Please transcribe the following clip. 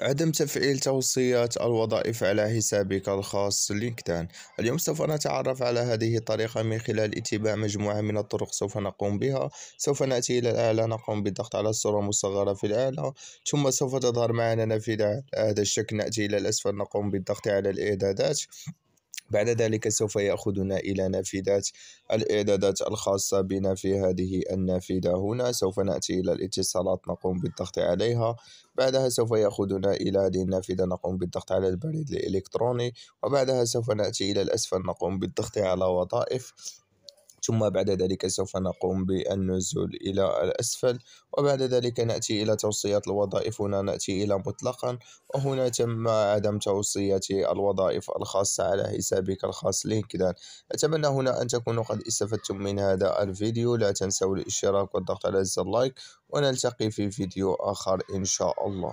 عدم تفعيل توصيات الوظائف على حسابك الخاص لينكدان اليوم سوف نتعرف على هذه الطريقة من خلال اتباع مجموعة من الطرق سوف نقوم بها سوف نأتي إلى الأعلى نقوم بالضغط على الصورة المصغرة في الأعلى ثم سوف تظهر معنا نافذة على هذا الشكل نأتي إلى الأسفل نقوم بالضغط على الإعدادات بعد ذلك سوف يأخذنا إلى نافذة الإعدادات الخاصة بنا في هذه النافذة هنا سوف نأتي إلى الاتصالات نقوم بالضغط عليها بعدها سوف يأخذنا إلى هذه النافذة نقوم بالضغط على البريد الإلكتروني وبعدها سوف نأتي إلى الأسفل نقوم بالضغط على وظائف ثم بعد ذلك سوف نقوم بالنزول إلى الأسفل وبعد ذلك نأتي إلى توصيات الوظائف هنا نأتي إلى مطلقا وهنا تم عدم توصية الوظائف الخاصة على حسابك الخاص لينكدان أتمنى هنا أن تكونوا قد استفدتم من هذا الفيديو لا تنسوا الاشتراك والضغط على زر اللايك ونلتقي في فيديو آخر إن شاء الله